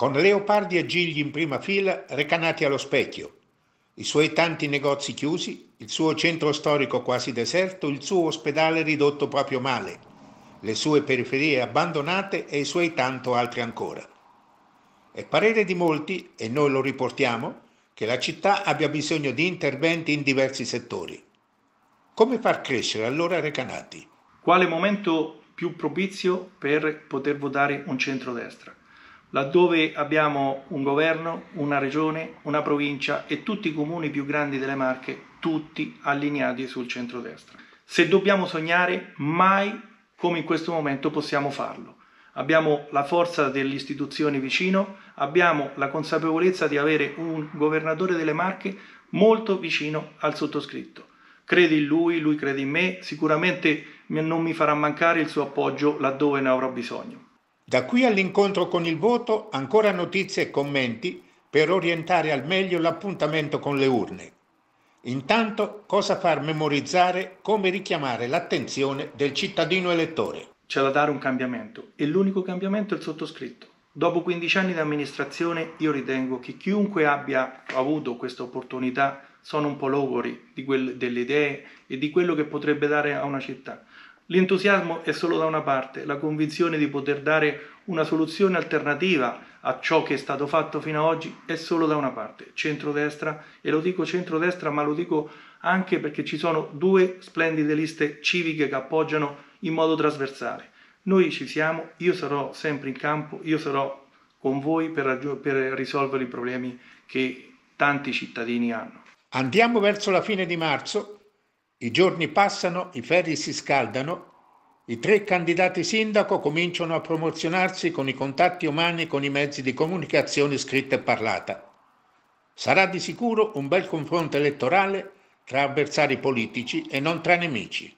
con Leopardi e Gigli in prima fila recanati allo specchio, i suoi tanti negozi chiusi, il suo centro storico quasi deserto, il suo ospedale ridotto proprio male, le sue periferie abbandonate e i suoi tanto altri ancora. È parere di molti, e noi lo riportiamo, che la città abbia bisogno di interventi in diversi settori. Come far crescere allora Recanati? Quale momento più propizio per poter votare un centrodestra? laddove abbiamo un governo, una regione, una provincia e tutti i comuni più grandi delle Marche, tutti allineati sul centrodestra. Se dobbiamo sognare, mai come in questo momento possiamo farlo. Abbiamo la forza delle istituzioni vicino, abbiamo la consapevolezza di avere un governatore delle Marche molto vicino al sottoscritto. Credi in lui, lui crede in me, sicuramente non mi farà mancare il suo appoggio laddove ne avrò bisogno. Da qui all'incontro con il voto ancora notizie e commenti per orientare al meglio l'appuntamento con le urne. Intanto cosa far memorizzare, come richiamare l'attenzione del cittadino elettore. C'è da dare un cambiamento e l'unico cambiamento è il sottoscritto. Dopo 15 anni di amministrazione io ritengo che chiunque abbia avuto questa opportunità sono un po' logori quel, delle idee e di quello che potrebbe dare a una città. L'entusiasmo è solo da una parte, la convinzione di poter dare una soluzione alternativa a ciò che è stato fatto fino ad oggi è solo da una parte, centrodestra, e lo dico centrodestra ma lo dico anche perché ci sono due splendide liste civiche che appoggiano in modo trasversale. Noi ci siamo, io sarò sempre in campo, io sarò con voi per, per risolvere i problemi che tanti cittadini hanno. Andiamo verso la fine di marzo i giorni passano, i ferri si scaldano, i tre candidati sindaco cominciano a promozionarsi con i contatti umani con i mezzi di comunicazione scritta e parlata. Sarà di sicuro un bel confronto elettorale tra avversari politici e non tra nemici.